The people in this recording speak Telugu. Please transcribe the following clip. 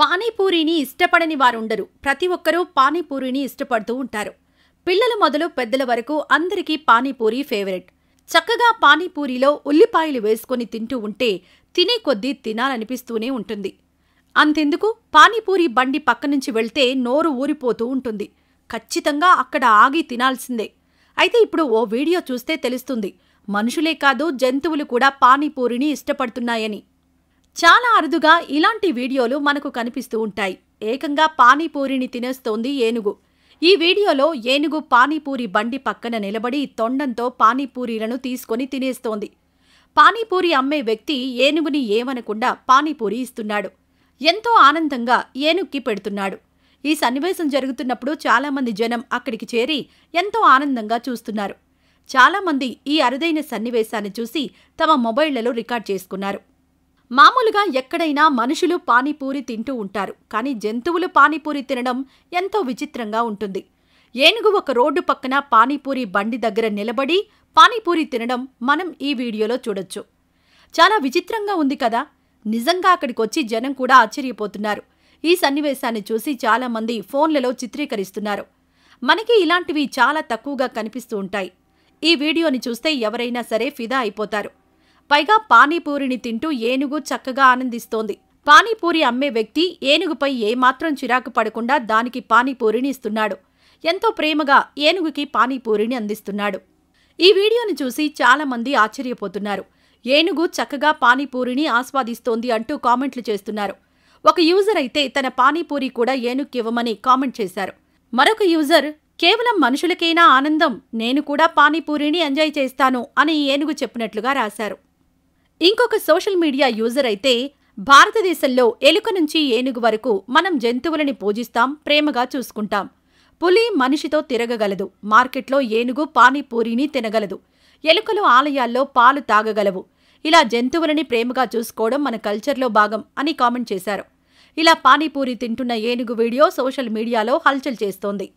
పానీపూరిని ఇష్టపడని వారుండరు ప్రతి ఒక్కరూ పానీపూరిని ఇష్టపడుతూ ఉంటారు పిల్లలు మొదలు పెద్దల వరకు అందరికీ పానీపూరి ఫేవరెట్ చక్కగా పానీపూరిలో ఉల్లిపాయలు వేసుకొని తింటూ ఉంటే తినే కొద్దీ తినాలనిపిస్తూనే ఉంటుంది అంతెందుకు పానీపూరి బండి పక్కనుంచి వెళ్తే నోరు ఊరిపోతూ ఉంటుంది ఖచ్చితంగా అక్కడ ఆగి తినాల్సిందే అయితే ఇప్పుడు ఓ వీడియో చూస్తే తెలుస్తుంది మనుషులే కాదు జంతువులు కూడా పానీపూరిని ఇష్టపడుతున్నాయని చాలా అరుదుగా ఇలాంటి వీడియోలు మనకు కనిపిస్తూ ఉంటాయి ఏకంగా పానీపూరిని తినేస్తోంది ఏనుగు ఈ వీడియోలో ఏనుగు పానీపూరి బండి పక్కన నిలబడి తొండంతో పానీపూరీలను తీసుకొని తినేస్తోంది పానీపూరి అమ్మే వ్యక్తి ఏనుగుని ఏమనకుండా పానీపూరి ఇస్తున్నాడు ఎంతో ఆనందంగా ఏనుక్కి పెడుతున్నాడు ఈ సన్నివేశం జరుగుతున్నప్పుడు చాలామంది జనం అక్కడికి చేరి ఎంతో ఆనందంగా చూస్తున్నారు చాలామంది ఈ అరుదైన సన్నివేశాన్ని చూసి తమ మొబైళ్లలో రికార్డ్ చేసుకున్నారు మామూలుగా ఎక్కడైనా మనుషులు పానీపూరి తింటూ ఉంటారు కానీ జంతువులు పానీపూరి తినడం ఎంతో విచిత్రంగా ఉంటుంది ఏనుగు ఒక రోడ్డు పక్కన పానీపూరి బండి దగ్గర నిలబడి పానీపూరి తినడం మనం ఈ వీడియోలో చూడొచ్చు చాలా విచిత్రంగా ఉంది కదా నిజంగా అక్కడికి వచ్చి జనం కూడా ఆశ్చర్యపోతున్నారు ఈ సన్నివేశాన్ని చూసి చాలామంది ఫోన్లలో చిత్రీకరిస్తున్నారు మనకి ఇలాంటివి చాలా తక్కువగా కనిపిస్తూ ఉంటాయి ఈ వీడియోని చూస్తే ఎవరైనా సరే ఫిదా అయిపోతారు పైగా పానీపూరిని తింటూ ఏనుగు చక్కగా ఆనందిస్తోంది పానీపూరి అమ్మే వ్యక్తి ఏనుగుపై ఏమాత్రం చిరాకు పడకుండా దానికి పానీపూరిని ఇస్తున్నాడు ఎంతో ప్రేమగా ఏనుగుకి పానీపూరిని అందిస్తున్నాడు ఈ వీడియోను చూసి చాలామంది ఆశ్చర్యపోతున్నారు ఏనుగు చక్కగా పానీపూరిని ఆస్వాదిస్తోంది అంటూ కామెంట్లు చేస్తున్నారు ఒక యూజర్ అయితే తన పానీపూరి కూడా ఏనుగుకి ఇవ్వమని కామెంట్ చేశారు మరొక యూజర్ కేవలం మనుషులకైనా ఆనందం నేను కూడా పానీపూరిని ఎంజాయ్ చేస్తాను అని ఏనుగు చెప్పినట్లుగా రాశారు ఇంకొక సోషల్ మీడియా యూజర్ అయితే భారతదేశంలో ఎలుక నుంచి ఏనుగు వరకు మనం జంతువులని పూజిస్తాం ప్రేమగా చూసుకుంటాం పులి మనిషితో తిరగగలదు మార్కెట్లో ఏనుగు పానీపూరిని తినగలదు ఎలుకలు ఆలయాల్లో పాలు తాగగలవు ఇలా జంతువులని ప్రేమగా చూసుకోవడం మన కల్చర్లో భాగం అని కామెంట్ చేశారు ఇలా పానీపూరి తింటున్న ఏనుగు వీడియో సోషల్ మీడియాలో హల్చల్ చేస్తోంది